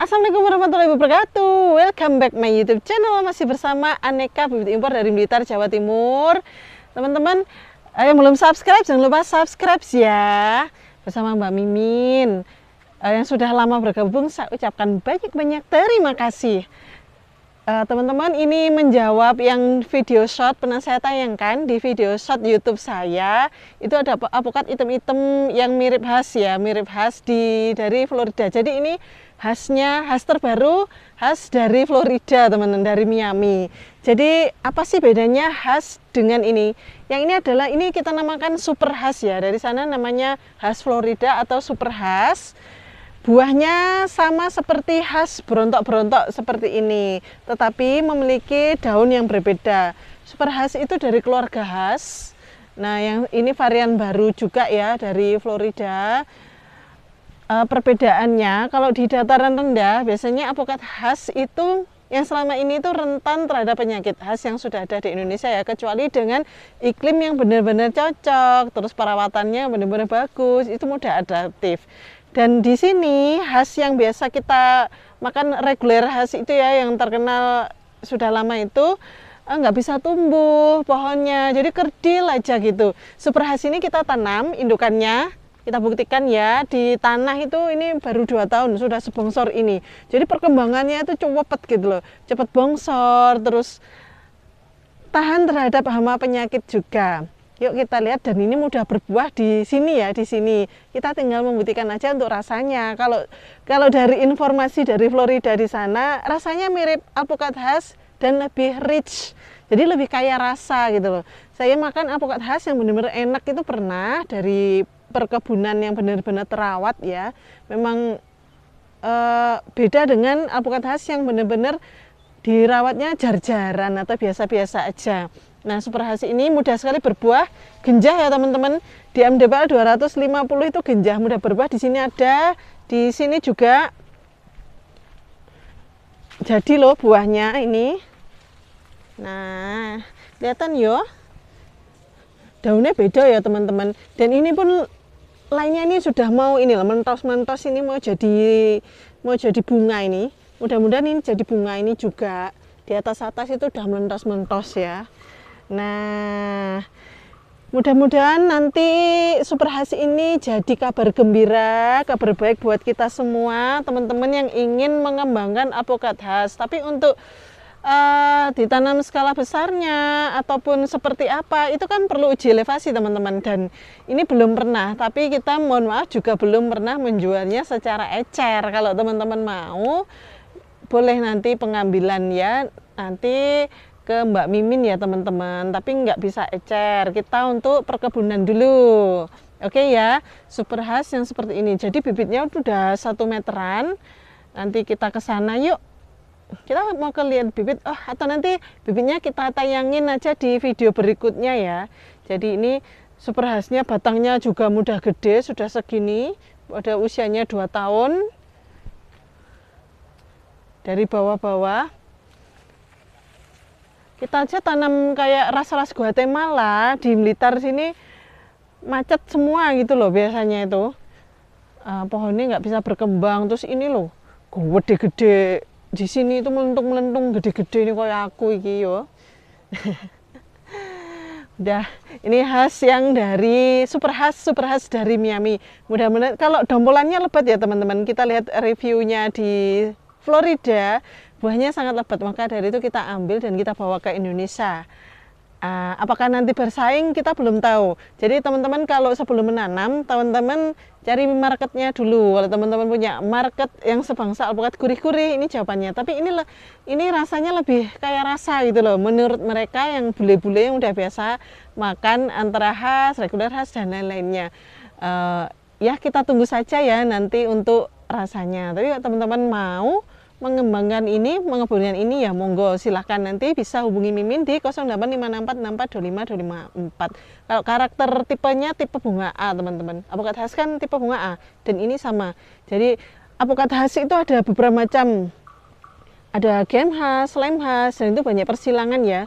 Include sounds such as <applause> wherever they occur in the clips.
Assalamualaikum warahmatullahi wabarakatuh Welcome back my youtube channel Masih bersama Aneka Bibit Impor dari Blitar, Jawa Timur Teman-teman yang belum subscribe jangan lupa subscribe ya Bersama Mbak Mimin eh, Yang sudah lama bergabung saya ucapkan banyak-banyak terima kasih eh, Teman-teman ini menjawab yang video shot pernah saya tayangkan di video shot YouTube saya Itu ada apokat item-item yang mirip khas ya Mirip khas di dari Florida Jadi ini khasnya, khas terbaru, khas dari Florida teman-teman, dari Miami. Jadi apa sih bedanya khas dengan ini? Yang ini adalah, ini kita namakan super khas ya, dari sana namanya khas Florida atau super khas. Buahnya sama seperti khas berontok-berontok seperti ini, tetapi memiliki daun yang berbeda. Super khas itu dari keluarga khas. Nah, yang ini varian baru juga ya dari Florida uh, perbedaannya kalau di dataran rendah biasanya apokat khas itu yang selama ini itu rentan terhadap penyakit khas yang sudah ada di Indonesia ya kecuali dengan iklim yang benar-benar cocok terus perawatannya benar-benar bagus itu mudah adaptif dan di sini khas yang biasa kita makan reguler khas itu ya yang terkenal sudah lama itu eh, nggak bisa tumbuh pohonnya jadi kerdil aja gitu super khas ini kita tanam indukannya kita buktikan ya di tanah itu ini baru dua tahun sudah sebongsor ini jadi perkembangannya itu cepet gitu loh cepet bongsor terus tahan terhadap hama penyakit juga yuk kita lihat dan ini mudah berbuah di sini ya di sini kita tinggal membuktikan aja untuk rasanya kalau kalau dari informasi dari Florida di sana rasanya mirip alpukat khas dan lebih rich jadi lebih kaya rasa gitu loh saya makan alpukat khas yang benar-benar enak itu pernah dari perkebunan yang benar-benar terawat ya memang e, beda dengan alpukat khas yang benar-benar dirawatnya jar-jaran atau biasa-biasa aja nah super khas ini mudah sekali berbuah genjah ya teman-teman di MDPL 250 itu genjah mudah berbuah di sini ada di sini juga jadi loh buahnya ini nah kelihatan yo daunnya beda ya teman-teman dan ini pun lainnya ini sudah mau ini loh mentos-mentos ini mau jadi mau jadi bunga ini. Mudah-mudahan ini jadi bunga ini juga di atas atas itu udah mentos-mentos ya. Nah, mudah-mudahan nanti superhasi ini jadi kabar gembira, kabar baik buat kita semua, teman-teman yang ingin mengembangkan apokat khas. Tapi untuk uh, ditanam skala besarnya ataupun seperti apa itu kan perlu uji elevasi teman-teman dan ini belum pernah tapi kita mohon maaf juga belum pernah menjualnya secara ecer kalau teman-teman mau boleh nanti pengambilan ya nanti ke Mbak Mimin ya teman-teman tapi nggak bisa ecer kita untuk perkebunan dulu Oke ya, super khas yang seperti ini. Jadi bibitnya udah satu meteran. Nanti kita ke sana yuk kita mau ke lihat bibit oh atau nanti bibitnya kita tayangin aja di video berikutnya ya jadi ini super khasnya batangnya juga mudah gede sudah segini pada usianya 2 tahun dari bawah-bawah kita aja tanam kayak ras-ras Guatemala di militer sini macet semua gitu loh biasanya itu uh, pohonnya nggak bisa berkembang terus ini loh gede-gede di sini itu melentung melentung gede-gede nih kayak aku iki yo <laughs> udah ini khas yang dari super khas super khas dari Miami mudah-mudahan kalau dompolannya lebat ya teman-teman kita lihat reviewnya di Florida buahnya sangat lebat maka dari itu kita ambil dan kita bawa ke Indonesia Uh, apakah nanti bersaing kita belum tahu. Jadi teman-teman kalau sebelum menanam, teman-teman cari marketnya dulu. Kalau teman-teman punya market yang sebangsa alpukat gurih-gurih, ini jawabannya. Tapi ini ini rasanya lebih kayak rasa gitu loh. Menurut mereka yang bule-bule yang udah biasa makan antara khas, reguler khas dan lain-lainnya. Uh, ya kita tunggu saja ya nanti untuk rasanya. Tapi kalau teman-teman mau mengembangkan ini, mengembangkan ini ya monggo silahkan nanti bisa hubungi Mimin di 0854642524. Kalau karakter tipenya tipe bunga A teman-teman. Apokat khas kan tipe bunga A dan ini sama. Jadi apokat khas itu ada beberapa macam. Ada gem khas, lem khas, dan itu banyak persilangan ya.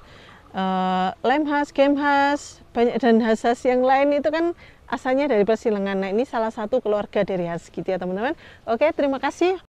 Uh, lem khas, gem khas, banyak dan khas-khas yang lain itu kan asalnya dari persilangan. Nah ini salah satu keluarga dari khas gitu ya teman-teman. Oke terima kasih.